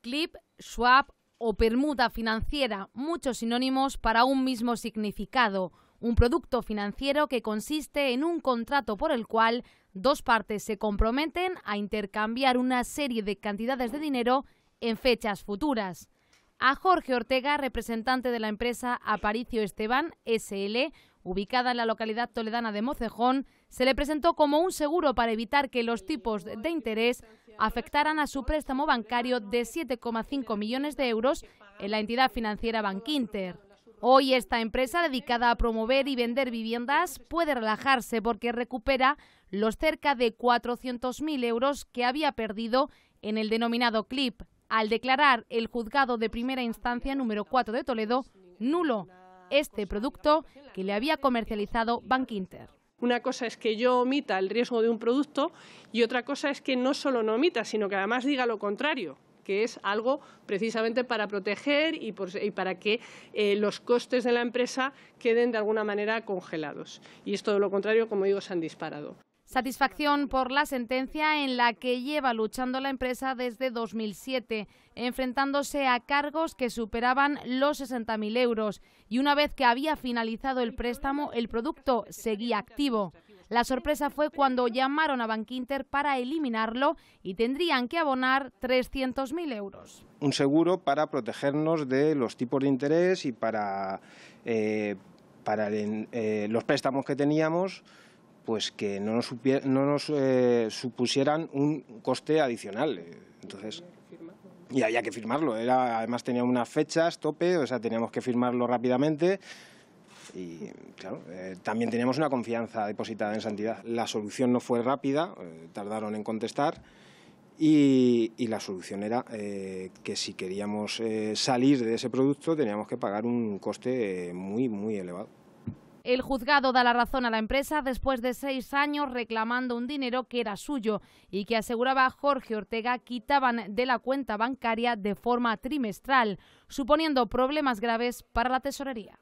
clip, swap o permuta financiera, muchos sinónimos para un mismo significado. Un producto financiero que consiste en un contrato por el cual dos partes se comprometen a intercambiar una serie de cantidades de dinero en fechas futuras. A Jorge Ortega, representante de la empresa Aparicio Esteban SL, ubicada en la localidad toledana de Mocejón, se le presentó como un seguro para evitar que los tipos de interés afectaran a su préstamo bancario de 7,5 millones de euros en la entidad financiera Bankinter. Hoy esta empresa dedicada a promover y vender viviendas puede relajarse porque recupera los cerca de 400.000 euros que había perdido en el denominado CLIP, al declarar el juzgado de primera instancia número 4 de Toledo nulo este producto que le había comercializado Bankinter. Una cosa es que yo omita el riesgo de un producto y otra cosa es que no solo no omita, sino que además diga lo contrario que es algo precisamente para proteger y, para que eh, los costes de la empresa queden de alguna manera congelados. Y esto de lo contrario, como digo, se han disparado. Satisfacción por la sentencia en la que lleva luchando la empresa desde 2007, enfrentándose a cargos que superaban los 60.000 euros y una vez que había finalizado el préstamo, el producto seguía activo. La sorpresa fue cuando llamaron a Bankinter para eliminarlo y tendrían que abonar 300.000 euros. Un seguro para protegernos de los tipos de interés y para, eh, eh, los préstamos que teníamos pues que no nos, no nos eh, supusieran un coste adicional. Eh. Entonces, y había que firmarlo. Era, además tenía unas fechas, tope, o sea, teníamos que firmarlo rápidamente. Y claro, eh, también teníamos una confianza depositada en Santidad. La solución no fue rápida, tardaron en contestar. Y, la solución era que si queríamos salir de ese producto teníamos que pagar un coste muy, muy elevado. El juzgado da la razón a la empresa después de seis años reclamando un dinero que era suyo y que aseguraba Jorge Ortega quitaban de la cuenta bancaria de forma trimestral, suponiendo problemas graves para la tesorería.